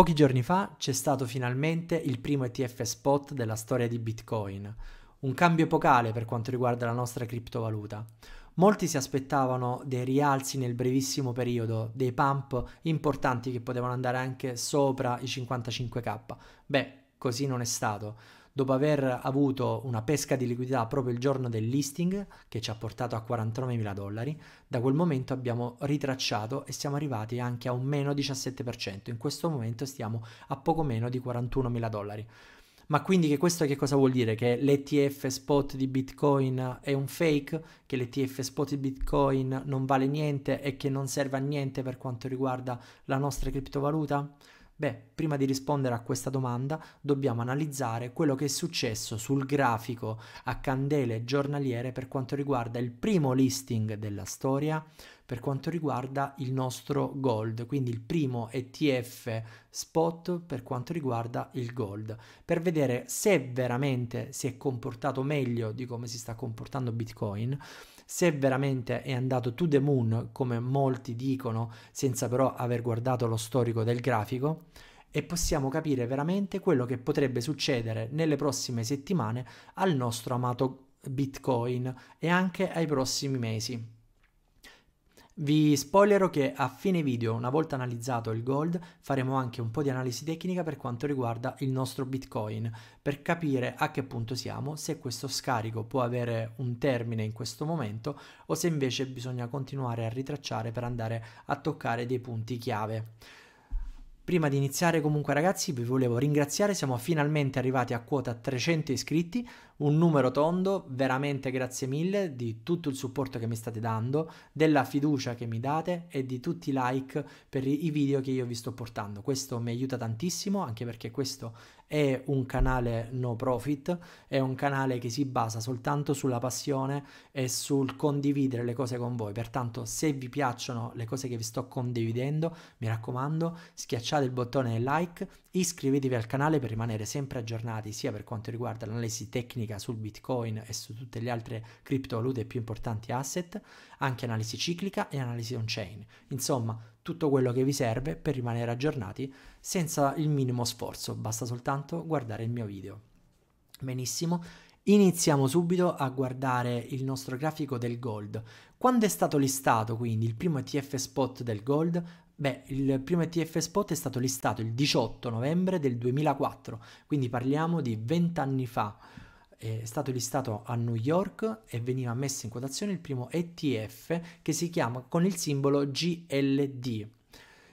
Pochi giorni fa c'è stato finalmente il primo ETF spot della storia di Bitcoin, un cambio epocale per quanto riguarda la nostra criptovaluta. Molti si aspettavano dei rialzi nel brevissimo periodo, dei pump importanti che potevano andare anche sopra i 55k. Beh, così non è stato dopo aver avuto una pesca di liquidità proprio il giorno del listing che ci ha portato a 49 mila dollari, da quel momento abbiamo ritracciato e siamo arrivati anche a un meno 17%, in questo momento stiamo a poco meno di 41 mila dollari. Ma quindi che questo che cosa vuol dire? Che l'ETF spot di Bitcoin è un fake, che l'ETF spot di Bitcoin non vale niente e che non serve a niente per quanto riguarda la nostra criptovaluta? Beh, prima di rispondere a questa domanda dobbiamo analizzare quello che è successo sul grafico a candele giornaliere per quanto riguarda il primo listing della storia, per quanto riguarda il nostro gold, quindi il primo ETF spot per quanto riguarda il gold, per vedere se veramente si è comportato meglio di come si sta comportando Bitcoin se veramente è andato to the moon, come molti dicono, senza però aver guardato lo storico del grafico, e possiamo capire veramente quello che potrebbe succedere nelle prossime settimane al nostro amato Bitcoin e anche ai prossimi mesi. Vi spoilerò che a fine video, una volta analizzato il gold, faremo anche un po' di analisi tecnica per quanto riguarda il nostro bitcoin, per capire a che punto siamo, se questo scarico può avere un termine in questo momento o se invece bisogna continuare a ritracciare per andare a toccare dei punti chiave. Prima di iniziare comunque ragazzi vi volevo ringraziare, siamo finalmente arrivati a quota 300 iscritti, un numero tondo, veramente grazie mille di tutto il supporto che mi state dando, della fiducia che mi date e di tutti i like per i video che io vi sto portando. Questo mi aiuta tantissimo anche perché questo è un canale no profit, è un canale che si basa soltanto sulla passione e sul condividere le cose con voi. Pertanto se vi piacciono le cose che vi sto condividendo, mi raccomando, schiacciate il bottone like, iscrivetevi al canale per rimanere sempre aggiornati sia per quanto riguarda l'analisi tecnica grafica sul Bitcoin e su tutte le altre criptovalute più importanti asset, anche analisi ciclica e analisi on-chain. Insomma, tutto quello che vi serve per rimanere aggiornati senza il minimo sforzo, basta soltanto guardare il mio video. Benissimo, Iniziamo subito a guardare il nostro grafico del gold. Quando è stato listato quindi il primo ETF spot del gold? Beh, il primo ETF spot è stato listato il 18 novembre del 2004, quindi parliamo di 20 anni fa è stato listato a New York e veniva messo in quotazione il primo ETF che si chiama con il simbolo GLD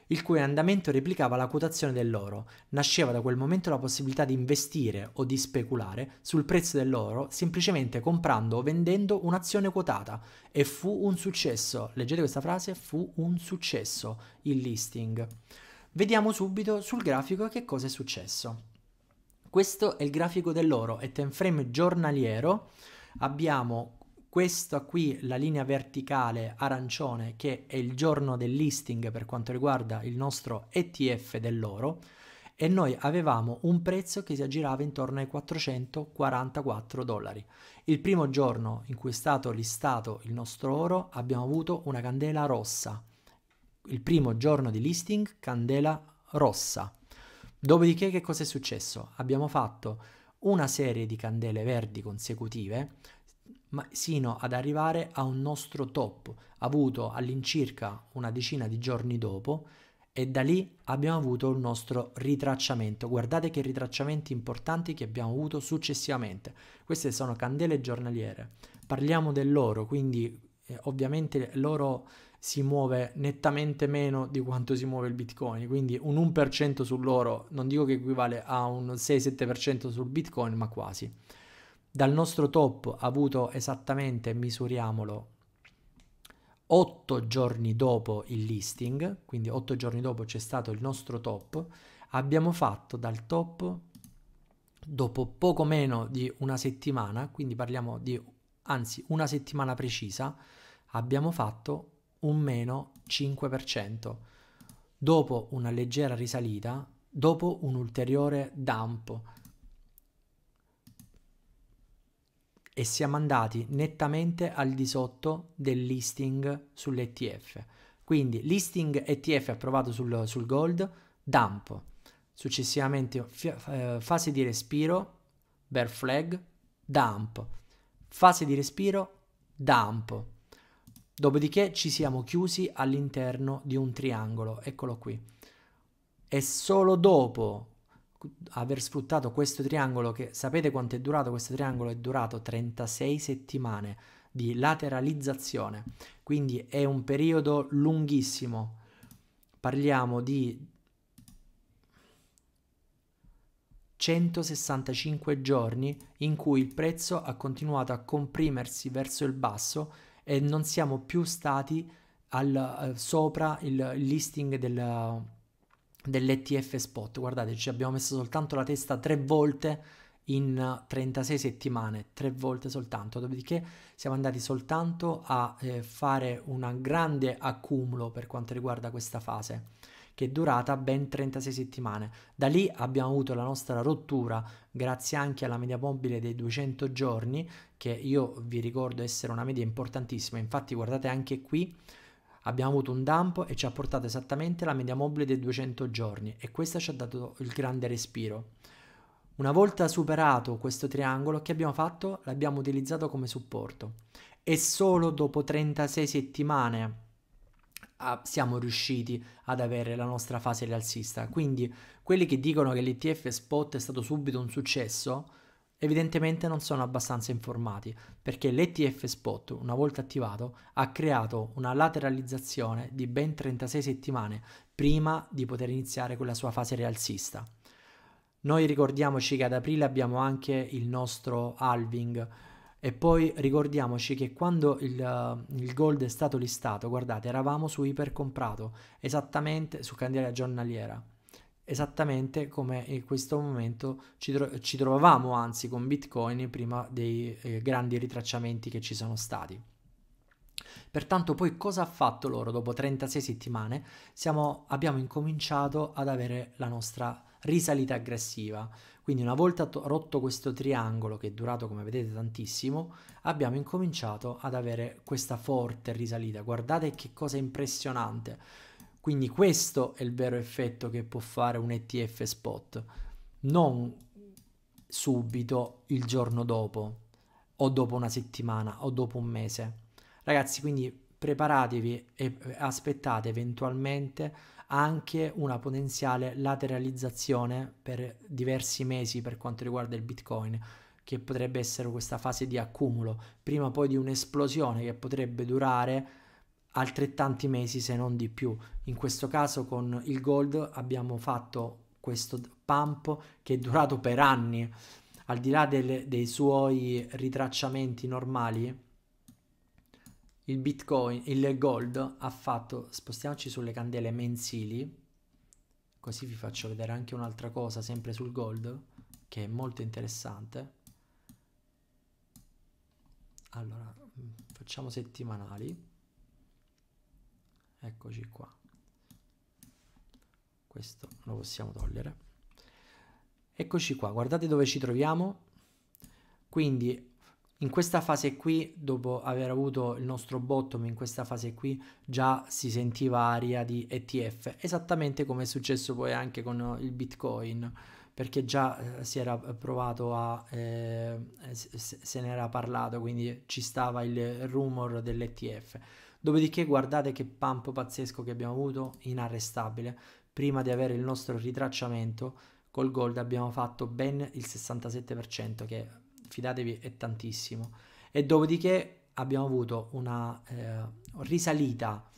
il cui andamento replicava la quotazione dell'oro. Nasceva da quel momento la possibilità di investire o di speculare sul prezzo dell'oro semplicemente comprando o vendendo un'azione quotata e fu un successo. Leggete questa frase, fu un successo il listing. Vediamo subito sul grafico che cosa è successo. Questo è il grafico dell'oro, è time frame giornaliero. Abbiamo questa qui, la linea verticale arancione, che è il giorno del listing per quanto riguarda il nostro ETF dell'oro e noi avevamo un prezzo che si aggirava intorno ai 444 dollari. Il primo giorno in cui è stato listato il nostro oro abbiamo avuto una candela rossa. Il primo giorno di listing, candela rossa. Dopodiché che cosa è successo? Abbiamo fatto una serie di candele verdi consecutive ma sino ad arrivare a un nostro top avuto all'incirca una decina di giorni dopo e da lì abbiamo avuto il nostro ritracciamento. Guardate che ritracciamenti importanti che abbiamo avuto successivamente. Queste sono candele giornaliere. Parliamo dell'oro, quindi eh, ovviamente l'oro si muove nettamente meno di quanto si muove il bitcoin, quindi un 1% sull'oro non dico che equivale a un 6-7% sul bitcoin, ma quasi. Dal nostro top avuto esattamente, misuriamolo, 8 giorni dopo il listing, quindi 8 giorni dopo c'è stato il nostro top, abbiamo fatto dal top dopo poco meno di una settimana, quindi parliamo di anzi una settimana precisa, abbiamo fatto un meno 5%, dopo una leggera risalita, dopo un ulteriore dump. E siamo andati nettamente al di sotto del listing sull'ETF. Quindi listing ETF approvato sul, sul gold, dump. Successivamente eh, fase di respiro, bear flag, dump. Fase di respiro, dump Dopodiché ci siamo chiusi all'interno di un triangolo, eccolo qui. E solo dopo aver sfruttato questo triangolo, che sapete quanto è durato? Questo triangolo è durato 36 settimane di lateralizzazione, quindi è un periodo lunghissimo. Parliamo di 165 giorni in cui il prezzo ha continuato a comprimersi verso il basso e non siamo più stati al, eh, sopra il listing del, dell'ETF spot. Guardate, ci abbiamo messo soltanto la testa tre volte in 36 settimane, tre volte soltanto, dopodiché siamo andati soltanto a eh, fare un grande accumulo per quanto riguarda questa fase che è durata ben 36 settimane. Da lì abbiamo avuto la nostra rottura grazie anche alla media mobile dei 200 giorni, che io vi ricordo essere una media importantissima. Infatti guardate anche qui abbiamo avuto un dump e ci ha portato esattamente la media mobile dei 200 giorni e questa ci ha dato il grande respiro. Una volta superato questo triangolo che abbiamo fatto l'abbiamo utilizzato come supporto e solo dopo 36 settimane a, siamo riusciti ad avere la nostra fase rialzista. Quindi quelli che dicono che l'ETF spot è stato subito un successo, evidentemente non sono abbastanza informati, perché l'ETF spot, una volta attivato, ha creato una lateralizzazione di ben 36 settimane prima di poter iniziare con la sua fase rialzista. Noi ricordiamoci che ad aprile abbiamo anche il nostro halving, e poi ricordiamoci che quando il, eh, il gold è stato listato, guardate, eravamo su ipercomprato, esattamente su candela giornaliera, esattamente come in questo momento ci, tro ci trovavamo anzi con Bitcoin prima dei eh, grandi ritracciamenti che ci sono stati. Pertanto poi cosa ha fatto loro dopo 36 settimane? Siamo, abbiamo incominciato ad avere la nostra risalita aggressiva. Quindi una volta to- rotto questo triangolo che è durato come vedete tantissimo, abbiamo incominciato ad avere questa forte risalita. Guardate che cosa impressionante. Quindi questo è il vero effetto che può fare un ETF spot, non subito il giorno dopo o dopo una settimana o dopo un mese. Ragazzi, quindi preparatevi e eh, aspettate eventualmente anche una potenziale lateralizzazione per diversi mesi per quanto riguarda il bitcoin che potrebbe essere questa fase di accumulo prima poi di un'esplosione che potrebbe durare altrettanti mesi se non di più in questo caso con il gold abbiamo fatto questo pump che è durato per anni al di là delle, dei suoi ritracciamenti normali il bitcoin, il gold ha fatto, spostiamoci sulle candele mensili, così vi faccio vedere anche un'altra cosa sempre sul gold che è molto interessante. Allora, mm, facciamo settimanali. Eccoci qua. Questo lo possiamo togliere. Eccoci qua, guardate dove ci troviamo. Quindi in questa fase qui, dopo aver avuto il nostro bottom, in questa fase qui già si sentiva aria di ETF, esattamente come è successo poi anche con eh, il Bitcoin, perché già eh, si era eh, provato a, eh, se ne parlato, quindi ci stava il rumor dell'ETF. Dopodiché guardate che pump pazzesco che abbiamo avuto, inarrestabile, prima di avere il nostro ritracciamento col gold abbiamo fatto ben il 67% che fidatevi è tantissimo. E dopodiché abbiamo avuto una eh, risalita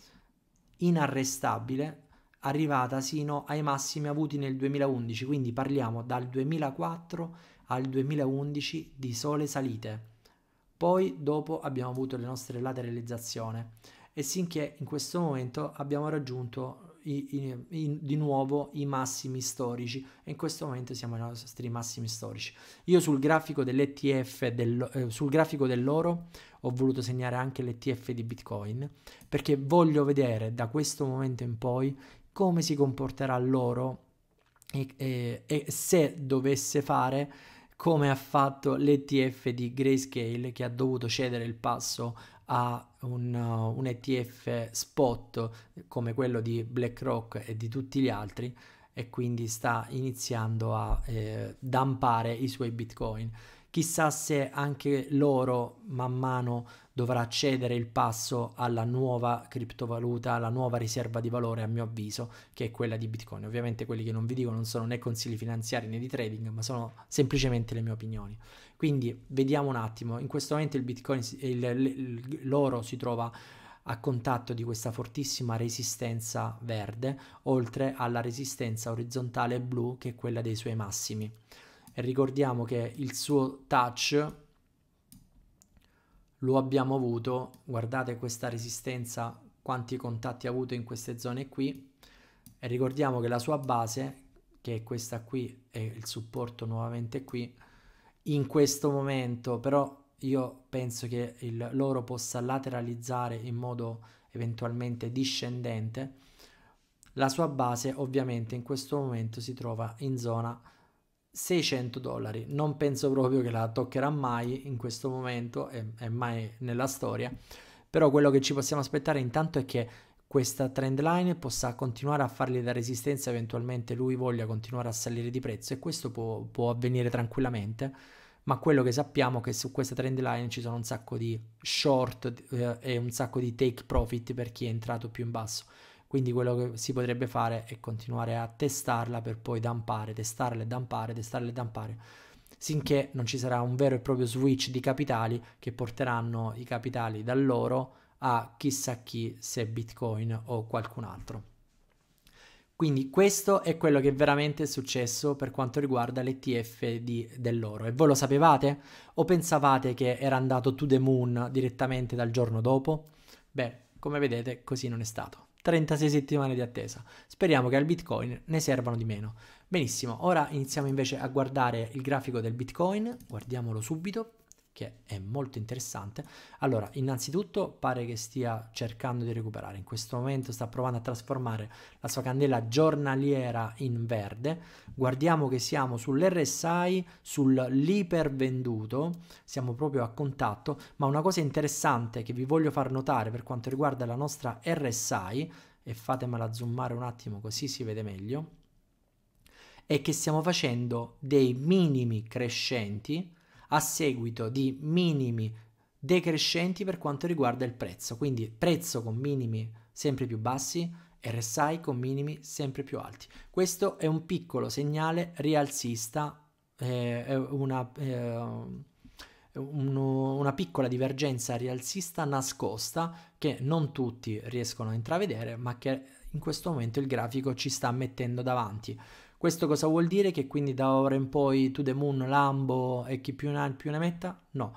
inarrestabile arrivata sino ai massimi avuti nel 2011, quindi parliamo dal 2004 al 2011 di sole salite. Poi dopo abbiamo avuto le nostre lateralizzazioni e sinché in questo momento abbiamo raggiunto i, i, i, di nuovo i massimi storici e in questo momento siamo ai nostri massimi storici. Io sul grafico dell'ETF, del, eh, sul grafico dell'oro ho voluto segnare anche l'ETF di Bitcoin perché voglio vedere da questo momento in poi come si comporterà l'oro e, e, e se dovesse fare come ha fatto l'ETF di Grayscale che ha dovuto cedere il passo a un, uh, un ETF spot come quello di BlackRock e di tutti gli altri e quindi sta iniziando a eh, dampare i suoi bitcoin. Chissà se anche loro man mano dovrà cedere il passo alla nuova criptovaluta, alla nuova riserva di valore, a mio avviso, che è quella di Bitcoin. Ovviamente quelli che non vi dico non sono né consigli finanziari né di trading, ma sono semplicemente le mie opinioni. Quindi vediamo un attimo, in questo momento il Bitcoin, il, l'oro si trova a contatto di questa fortissima resistenza verde, oltre alla resistenza orizzontale blu che è quella dei suoi massimi. E ricordiamo che il suo touch lo abbiamo avuto, guardate questa resistenza, quanti contatti ha avuto in queste zone qui, e ricordiamo che la sua base, che è questa qui, e il supporto nuovamente qui, in questo momento, però io penso che il loro possa lateralizzare in modo eventualmente discendente. La sua base ovviamente in questo momento si trova in zona 600 dollari. Non penso proprio che la toccherà mai in questo momento e, mai nella storia. Però quello che ci possiamo aspettare intanto è che questa trend line possa continuare a fargli da resistenza, eventualmente lui voglia continuare a salire di prezzo e questo può, può avvenire tranquillamente, ma quello che sappiamo è che su questa trend line ci sono un sacco di short eh, e un sacco di take profit per chi è entrato più in basso. Quindi quello che si potrebbe fare è continuare a testarla per poi dampare, testarla e dampare, testarla e dampare, sinché non ci sarà un vero e proprio switch di capitali che porteranno i capitali dall'oro a chissà chi se Bitcoin o qualcun altro. Quindi questo è quello che veramente è successo per quanto riguarda l'ETF di, dell'oro. E voi lo sapevate? O pensavate che era andato to the moon direttamente dal giorno dopo? Beh, come vedete così non è stato. 36 settimane di attesa. Speriamo che al Bitcoin ne servano di meno. Benissimo, ora iniziamo invece a guardare il grafico del Bitcoin. Guardiamolo subito che è molto interessante. Allora, innanzitutto pare che stia cercando di recuperare, in questo momento sta provando a trasformare la sua candela giornaliera in verde. Guardiamo che siamo sull'RSI, sull'ipervenduto, siamo proprio a contatto, ma una cosa interessante che vi voglio far notare per quanto riguarda la nostra RSI, e fatemela zoomare un attimo così si vede meglio, è che stiamo facendo dei minimi crescenti a seguito di minimi decrescenti per quanto riguarda il prezzo, quindi prezzo con minimi sempre più bassi, RSI con minimi sempre più alti. Questo è un piccolo segnale rialzista, eh, una, eh, uno, una piccola divergenza rialzista nascosta che non tutti riescono a intravedere, ma che in questo momento il grafico ci sta mettendo davanti. Questo cosa vuol dire? Che quindi da ora in poi To The Moon, Lambo e chi più ne più ne metta? No.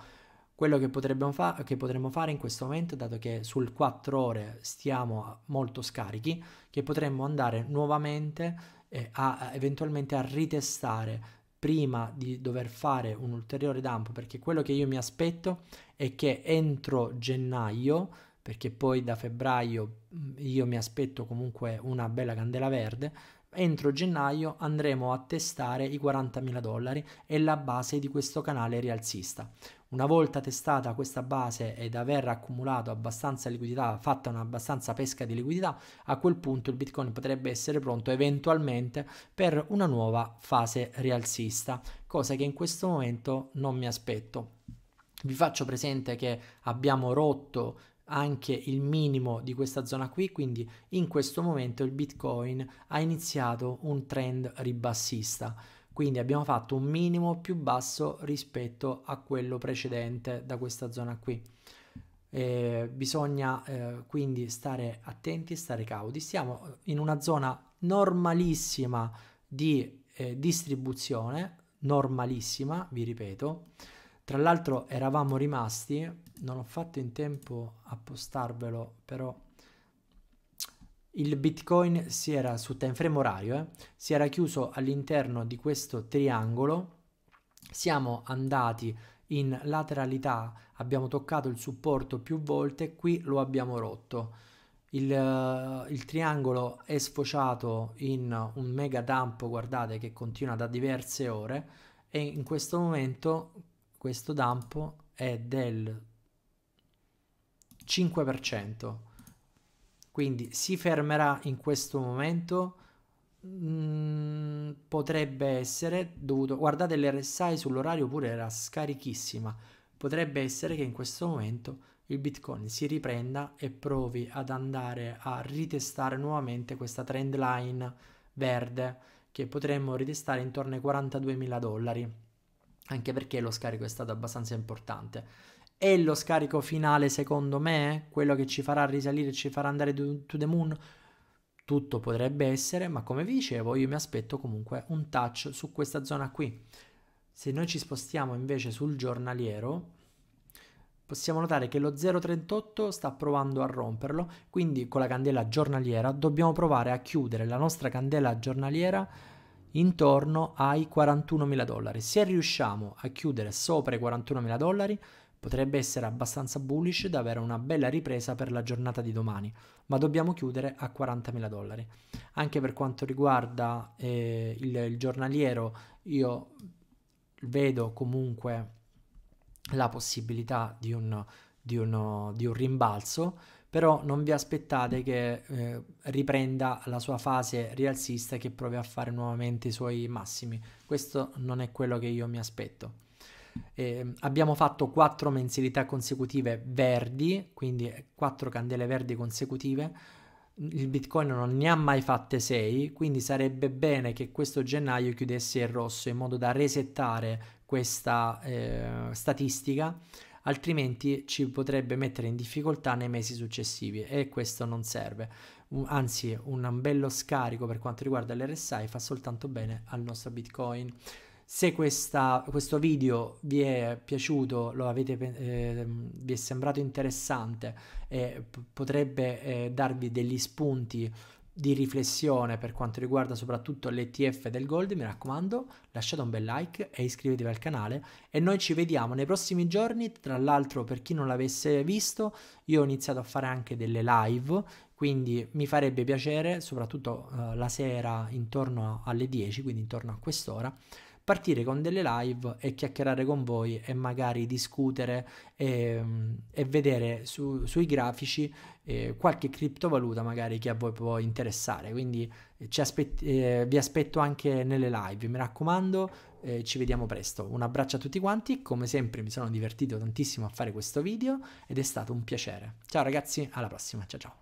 Quello che potremmo, fa- che potremmo fare in questo momento, dato che sul 4 ore stiamo molto scarichi, che potremmo andare nuovamente eh, a, eventualmente a ritestare prima di dover fare un ulteriore dump, perché quello che io mi aspetto è che entro gennaio, perché poi da febbraio mm, io mi aspetto comunque una bella candela verde, entro gennaio andremo a testare i 40.000 dollari e la base di questo canale rialzista. Una volta testata questa base ed aver accumulato abbastanza liquidità, fatta un'abbastanza pesca di liquidità, a quel punto il Bitcoin potrebbe essere pronto eventualmente per una nuova fase rialzista, cosa che in questo momento non mi aspetto. Vi faccio presente che abbiamo rotto anche il minimo di questa zona qui, quindi in questo momento il Bitcoin ha iniziato un trend ribassista. Quindi abbiamo fatto un minimo più basso rispetto a quello precedente da questa zona qui. Eh, bisogna eh, quindi stare attenti, stare cauti. Siamo in una zona normalissima di eh, distribuzione, normalissima, vi ripeto, tra l'altro eravamo rimasti, non ho fatto in tempo a postarvelo, però il Bitcoin si era su time frame orario, eh, si era chiuso all'interno di questo triangolo. Siamo andati in lateralità, abbiamo toccato il supporto più volte, qui lo abbiamo rotto. Il, eh, il, triangolo è sfociato in un mega dump, guardate, che continua da diverse ore e in questo momento questo dampo è del 5%. Quindi si fermerà in questo momento. Mm, potrebbe essere dovuto. Guardate l'RSI sull'orario pure era scarichissima. Potrebbe essere che in questo momento il Bitcoin si riprenda e provi ad andare a ritestare nuovamente questa trend line verde che potremmo ritestare intorno ai 42.000 dollari anche perché lo scarico è stato abbastanza importante. È lo scarico finale, secondo me, quello che ci farà risalire e ci farà andare to, to the moon, tutto potrebbe essere, ma come vi dicevo, io mi aspetto comunque un touch su questa zona qui. Se noi ci spostiamo invece sul giornaliero, possiamo notare che lo 0,38 sta provando a romperlo, quindi con la candela giornaliera dobbiamo provare a chiudere la nostra candela giornaliera intorno ai 41.000 dollari. Se riusciamo a chiudere sopra i 41.000 dollari, potrebbe essere abbastanza bullish da avere una bella ripresa per la giornata di domani, ma dobbiamo chiudere a 40.000 dollari. Anche per quanto riguarda eh, il, il giornaliero, io vedo comunque la possibilità di un, di un, di un rimbalzo però non vi aspettate che eh, riprenda la sua fase rialzista e che provi a fare nuovamente i suoi massimi. Questo non è quello che io mi aspetto. Eh, abbiamo fatto quattro mensilità consecutive verdi, quindi eh, quattro candele verdi consecutive. Il Bitcoin non ne ha mai fatte 6, quindi sarebbe bene che questo gennaio chiudesse il rosso in modo da resettare questa eh, statistica altrimenti ci potrebbe mettere in difficoltà nei mesi successivi e questo non serve. Anzi, un bello scarico per quanto riguarda l'RSI fa soltanto bene al nostro Bitcoin. Se questa, questo video vi è piaciuto, avete, eh, vi è sembrato interessante e eh, potrebbe eh, darvi degli spunti di riflessione per quanto riguarda soprattutto l'ETF del gold, mi raccomando, lasciate un bel like e iscrivetevi al canale e noi ci vediamo nei prossimi giorni, tra l'altro per chi non l'avesse visto, io ho iniziato a fare anche delle live, quindi mi farebbe piacere, soprattutto eh, la sera intorno alle 10, quindi intorno a quest'ora, partire con delle live e chiacchierare con voi e magari discutere e, mm, e vedere su, sui grafici eh, qualche criptovaluta magari che a voi può interessare. Quindi eh, aspet- eh, vi aspetto anche nelle live, mi raccomando, eh, ci vediamo presto. Un abbraccio a tutti quanti, come sempre mi sono divertito tantissimo a fare questo video ed è stato un piacere. Ciao ragazzi, alla prossima, ciao ciao.